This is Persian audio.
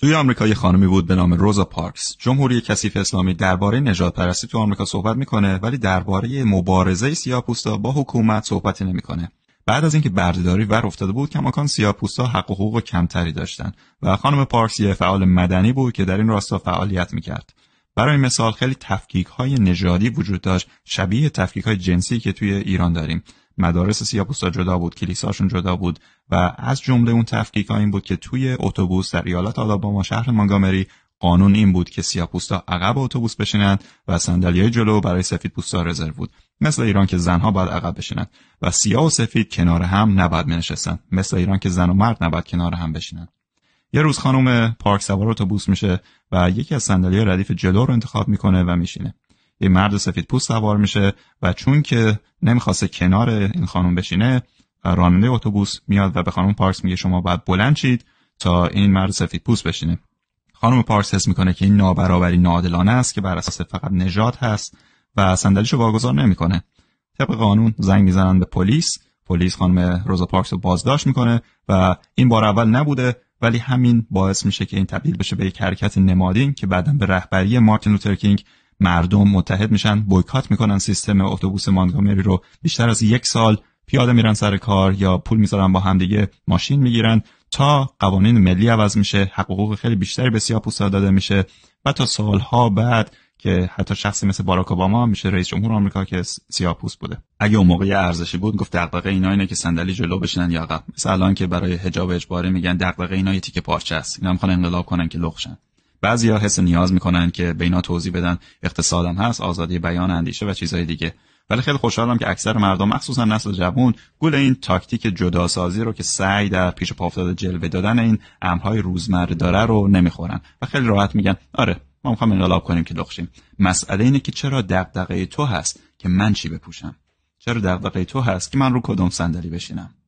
توی آمریکا یه خانمی بود به نام روزا پارکس جمهوری کثیف اسلامی درباره نجات پرستی تو آمریکا صحبت میکنه ولی درباره مبارزه سیاپوستا با حکومت صحبتی نمیکنه بعد از اینکه بردهداری ور افتاده بود کماکان سیاپوستا حق و حقوق کمتری داشتن و خانم پارکس یه فعال مدنی بود که در این راستا فعالیت میکرد برای مثال خیلی تفکیک های نژادی وجود داشت شبیه تفکیک های جنسی که توی ایران داریم مدارس سیاپوستا جدا بود کلیساشون جدا بود و از جمله اون تفکیک ها این بود که توی اتوبوس در ایالت آلاباما شهر مانگامری قانون این بود که سیاپوستا عقب اتوبوس بشینند و صندلی جلو برای سفید پوستا رزرو بود مثل ایران که زنها باید عقب بشینند و سیاه و سفید کنار هم نباید مینشستن مثل ایران که زن و مرد نباید کنار هم بشینند یه روز خانم پارک سوار اتوبوس میشه و یکی از صندلی ردیف جلو رو انتخاب میکنه و میشینه یه مرد سفید پوست سوار میشه و چون که نمیخواسته کنار این خانم بشینه راننده اتوبوس میاد و به خانم پارکس میگه شما باید بلند شید تا این مرد سفید پوست بشینه خانم پارکس حس میکنه که این نابرابری ناعادلانه است که بر اساس فقط نژاد هست و صندلیشو واگذار نمیکنه طبق قانون زنگ میزنن به پلیس پلیس خانم روزا پارکس رو بازداشت میکنه و این بار اول نبوده ولی همین باعث میشه که این تبدیل بشه به یک حرکت نمادین که بعدا به رهبری مارتین لوترکینگ مردم متحد میشن بایکات میکنن سیستم اتوبوس مانگامری رو بیشتر از یک سال پیاده میرن سر کار یا پول میذارن با همدیگه ماشین میگیرن تا قوانین ملی عوض میشه حقوق خیلی بیشتری به سیاپوسا داده میشه و تا سالها بعد که حتی شخصی مثل باراک اوباما میشه رئیس جمهور آمریکا که سیاپوس بوده اگه اون موقع ارزشی بود گفت دغدغه اینا اینه که صندلی جلو بشنن یا عقب مثل الان که برای حجاب اجباری میگن دغدغه اینا یه تیکه پارچه است اینا میخوان انقلاب کنن که لغشن بعضیا حس نیاز میکنن که به توضیح بدن اقتصادم هست آزادی بیان اندیشه و چیزهای دیگه ولی خیلی خوشحالم که اکثر مردم مخصوصا نسل جوان گول این تاکتیک جداسازی رو که سعی در پیش پا افتاده جلوه دادن این امرهای روزمره داره رو نمیخورن و خیلی راحت میگن آره ما میخوام انقلاب کنیم که لخشیم مسئله اینه که چرا دغدغه تو هست که من چی بپوشم چرا دغدغه تو هست که من رو کدوم صندلی بشینم